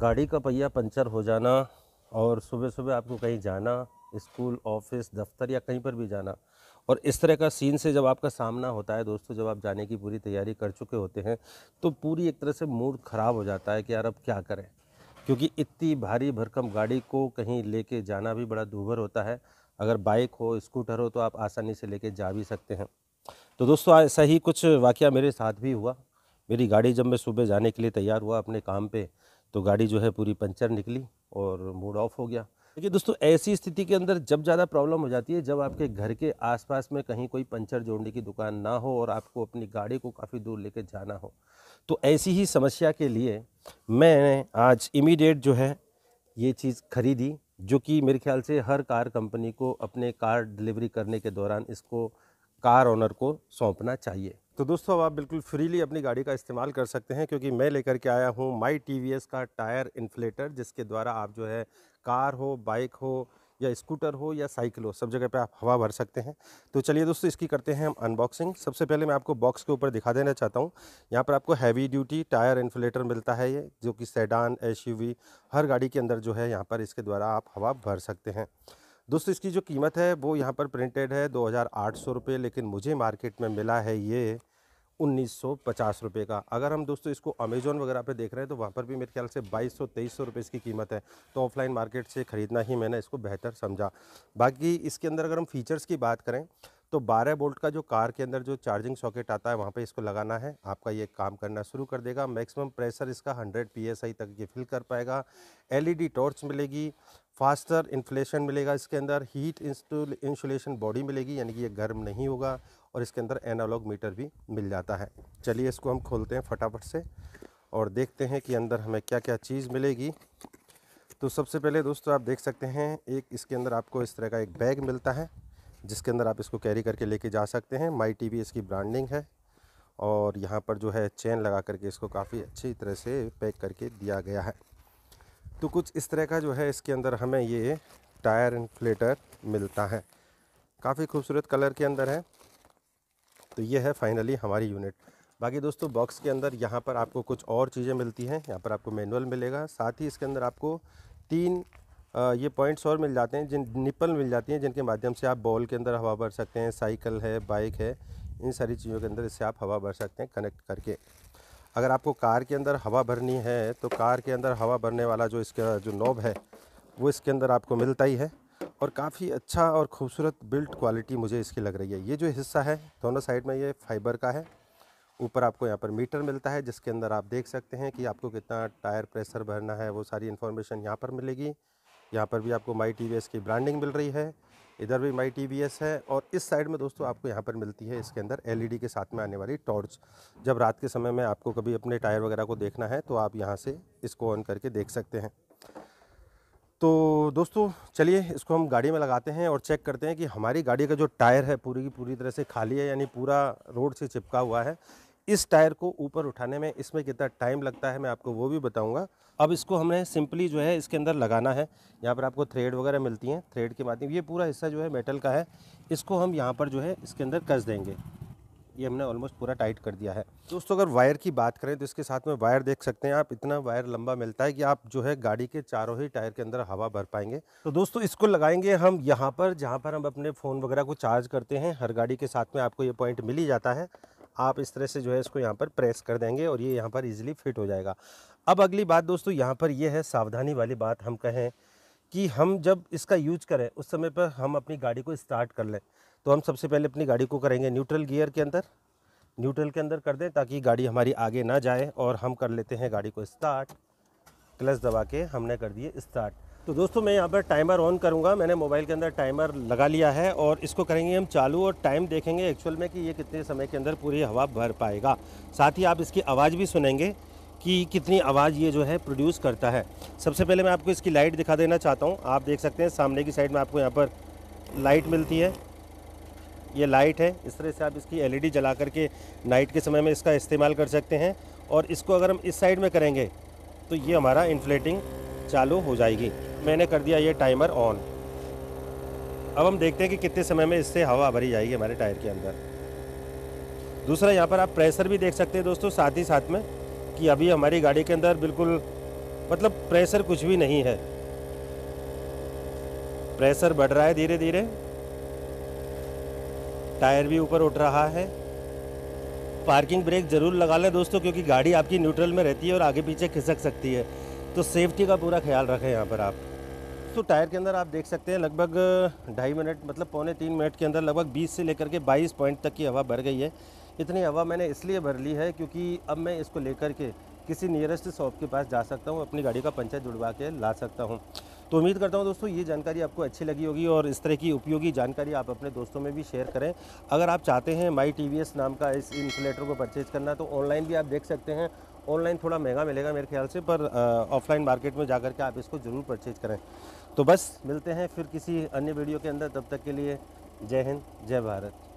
गाड़ी का पहिया पंचर हो जाना और सुबह सुबह आपको कहीं जाना स्कूल ऑफिस दफ्तर या कहीं पर भी जाना और इस तरह का सीन से जब आपका सामना होता है दोस्तों जब आप जाने की पूरी तैयारी कर चुके होते हैं तो पूरी एक तरह से मूड ख़राब हो जाता है कि यार अब क्या करें क्योंकि इतनी भारी भरकम गाड़ी को कहीं लेके जाना भी बड़ा दूभर होता है अगर बाइक हो स्कूटर हो तो आप आसानी से लेके जा भी सकते हैं तो दोस्तों ऐसा ही कुछ वाक़ मेरे साथ भी हुआ मेरी गाड़ी जब मैं सुबह जाने के लिए तैयार हुआ अपने काम पर तो गाड़ी जो है पूरी पंचर निकली और मूड ऑफ हो गया देखिए दोस्तों ऐसी स्थिति के अंदर जब ज़्यादा प्रॉब्लम हो जाती है जब आपके घर के आसपास में कहीं कोई पंचर जोड़ने की दुकान ना हो और आपको अपनी गाड़ी को काफ़ी दूर लेकर जाना हो तो ऐसी ही समस्या के लिए मैंने आज इमीडिएट जो है ये चीज़ खरीदी जो कि मेरे ख्याल से हर कार कंपनी को अपने कार डिलीवरी करने के दौरान इसको कार ऑनर को सौंपना चाहिए तो दोस्तों अब आप बिल्कुल फ्रीली अपनी गाड़ी का इस्तेमाल कर सकते हैं क्योंकि मैं लेकर के आया हूँ माई टी का टायर इन्फ्लेटर जिसके द्वारा आप जो है कार हो बाइक हो या स्कूटर हो या साइकिल हो सब जगह पे आप हवा भर सकते हैं तो चलिए दोस्तों इसकी करते हैं हम अनबॉक्सिंग सबसे पहले मैं आपको बॉक्स के ऊपर दिखा देना चाहता हूँ यहाँ पर आपको हैवी ड्यूटी टायर इन्फ्लेटर मिलता है ये जो कि सेडान एस हर गाड़ी के अंदर जो है यहाँ पर इसके द्वारा आप हवा भर सकते हैं दोस्तों इसकी जो कीमत है वो यहाँ पर प्रिंटेड है दो हज़ार लेकिन मुझे मार्केट में मिला है ये उन्नीस सौ पचास रुपये का अगर हम दोस्तों इसको अमेज़ोन वगैरह पे देख रहे हैं तो वहाँ पर भी मेरे ख्याल से बाईस सौ तेईस सौ रुपये इसकी कीमत है तो ऑफलाइन मार्केट से ख़रीदना ही मैंने इसको बेहतर समझा बाकी इसके अंदर अगर हम फीचर्स की बात करें तो 12 वोल्ट का जो कार के अंदर जो चार्जिंग सॉकेट आता है वहाँ पे इसको लगाना है आपका ये काम करना शुरू कर देगा मैक्सिमम प्रेशर इसका 100 पीएसआई तक ये फिल कर पाएगा एलईडी टॉर्च मिलेगी फास्टर इन्फ्लेशन मिलेगा इसके अंदर हीट इंसुलेशन बॉडी मिलेगी यानी कि ये गर्म नहीं होगा और इसके अंदर एनालॉग मीटर भी मिल जाता है चलिए इसको हम खोलते हैं फटाफट से और देखते हैं कि अंदर हमें क्या क्या चीज़ मिलेगी तो सबसे पहले दोस्तों आप देख सकते हैं एक इसके अंदर आपको इस तरह का एक बैग मिलता है जिसके अंदर आप इसको कैरी करके लेके जा सकते हैं माई टी इसकी ब्रांडिंग है और यहाँ पर जो है चैन लगा करके इसको काफ़ी अच्छी तरह से पैक करके दिया गया है तो कुछ इस तरह का जो है इसके अंदर हमें ये टायर इन्फ्लेटर मिलता है काफ़ी खूबसूरत कलर के अंदर है तो ये है फाइनली हमारी यूनिट बाकी दोस्तों बॉक्स के अंदर यहाँ पर आपको कुछ और चीज़ें मिलती हैं यहाँ पर आपको मैनुअल मिलेगा साथ ही इसके अंदर आपको तीन ये पॉइंट्स और मिल जाते हैं जिन निपल मिल जाती हैं जिनके माध्यम से आप बॉल के अंदर हवा भर सकते हैं साइकिल है बाइक है इन सारी चीज़ों के अंदर इससे आप हवा भर सकते हैं कनेक्ट करके अगर आपको कार के अंदर हवा भरनी है तो कार के अंदर हवा भरने वाला जो इसका जो नॉब है वो इसके अंदर आपको मिलता ही है और काफ़ी अच्छा और ख़ूबसूरत बिल्ट क्वालिटी मुझे इसकी लग रही है ये जो हिस्सा है दोनों साइड में ये फाइबर का है ऊपर आपको यहाँ पर मीटर मिलता है जिसके अंदर आप देख सकते हैं कि आपको कितना टायर प्रेशर भरना है वो सारी इन्फॉर्मेशन यहाँ पर मिलेगी यहाँ पर भी आपको माई टी की ब्रांडिंग मिल रही है इधर भी माई टी है और इस साइड में दोस्तों आपको यहाँ पर मिलती है इसके अंदर एलईडी e के साथ में आने वाली टॉर्च जब रात के समय में आपको कभी अपने टायर वगैरह को देखना है तो आप यहाँ से इसको ऑन करके देख सकते हैं तो दोस्तों चलिए इसको हम गाड़ी में लगाते हैं और चेक करते हैं कि हमारी गाड़ी का जो टायर है पूरी की पूरी तरह से खाली है यानी पूरा रोड से चिपका हुआ है इस टायर को ऊपर उठाने में इसमें कितना टाइम लगता है मैं आपको वो भी बताऊंगा अब इसको हमने सिंपली जो है इसके अंदर लगाना है यहाँ पर आपको थ्रेड वगैरह मिलती हैं थ्रेड के माध्यम ये पूरा हिस्सा जो है मेटल का है इसको हम यहाँ पर जो है इसके अंदर कस देंगे ये हमने ऑलमोस्ट पूरा टाइट कर दिया है दोस्तों अगर वायर की बात करें तो इसके साथ में वायर देख सकते हैं आप इतना वायर लंबा मिलता है कि आप जो है गाड़ी के चारों ही टायर के अंदर हवा भर पाएंगे तो दोस्तों इसको लगाएंगे हम यहाँ पर जहाँ पर हम अपने फ़ोन वगैरह को चार्ज करते हैं हर गाड़ी के साथ में आपको ये पॉइंट मिल ही जाता है आप इस तरह से जो है इसको यहाँ पर प्रेस कर देंगे और ये यहाँ पर ईज़िली फिट हो जाएगा अब अगली बात दोस्तों यहाँ पर ये है सावधानी वाली बात हम कहें कि हम जब इसका यूज करें उस समय पर हम अपनी गाड़ी को स्टार्ट कर लें तो हम सबसे पहले अपनी गाड़ी को करेंगे न्यूट्रल गियर के अंदर न्यूट्रल के अंदर कर दें ताकि गाड़ी हमारी आगे ना जाए और हम कर लेते हैं गाड़ी को स्टार्ट क्लच दबा के हमने कर दिए स्टार्ट तो दोस्तों मैं यहाँ पर टाइमर ऑन करूँगा मैंने मोबाइल के अंदर टाइमर लगा लिया है और इसको करेंगे हम चालू और टाइम देखेंगे एक्चुअल में कि ये कितने समय के अंदर पूरी हवा भर पाएगा साथ ही आप इसकी आवाज़ भी सुनेंगे कि कितनी आवाज़ ये जो है प्रोड्यूस करता है सबसे पहले मैं आपको इसकी लाइट दिखा देना चाहता हूँ आप देख सकते हैं सामने की साइड में आपको यहाँ पर लाइट मिलती है ये लाइट है इस तरह से आप इसकी एलईडी जला करके नाइट के समय में इसका इस्तेमाल कर सकते हैं और इसको अगर हम इस साइड में करेंगे तो ये हमारा इन्फ्लेटिंग चालू हो जाएगी मैंने कर दिया ये टाइमर ऑन अब हम देखते हैं कि कितने समय में इससे हवा भरी जाएगी हमारे टायर के अंदर दूसरा यहाँ पर आप प्रेशर भी देख सकते हैं दोस्तों साथ ही साथ में कि अभी हमारी गाड़ी के अंदर बिल्कुल मतलब प्रेशर कुछ भी नहीं है प्रेशर बढ़ रहा है धीरे धीरे टायर भी ऊपर उठ रहा है पार्किंग ब्रेक ज़रूर लगा लें दोस्तों क्योंकि गाड़ी आपकी न्यूट्रल में रहती है और आगे पीछे खिसक सकती है तो सेफ्टी का पूरा ख्याल रखें यहाँ पर आप तो टायर के अंदर आप देख सकते हैं लगभग ढाई मिनट मतलब पौने तीन मिनट के अंदर लगभग 20 से लेकर के 22 पॉइंट तक की हवा भर गई है इतनी हवा मैंने इसलिए भर ली है क्योंकि अब मैं इसको लेकर के किसी नियरेस्ट शॉप के पास जा सकता हूँ अपनी गाड़ी का पंचर जुड़वा के ला सकता हूँ तो उम्मीद करता हूँ दोस्तों ये जानकारी आपको अच्छी लगी होगी और इस तरह की उपयोगी जानकारी आप अपने दोस्तों में भी शेयर करें अगर आप चाहते हैं माई टी नाम का इस इंसुलेटर को परचेज़ करना तो ऑनलाइन भी आप देख सकते हैं ऑनलाइन थोड़ा महंगा मिलेगा मेरे ख्याल से पर ऑफलाइन मार्केट में जा के आप इसको ज़रूर परचेज करें तो बस मिलते हैं फिर किसी अन्य वीडियो के अंदर तब तक के लिए जय हिंद जय भारत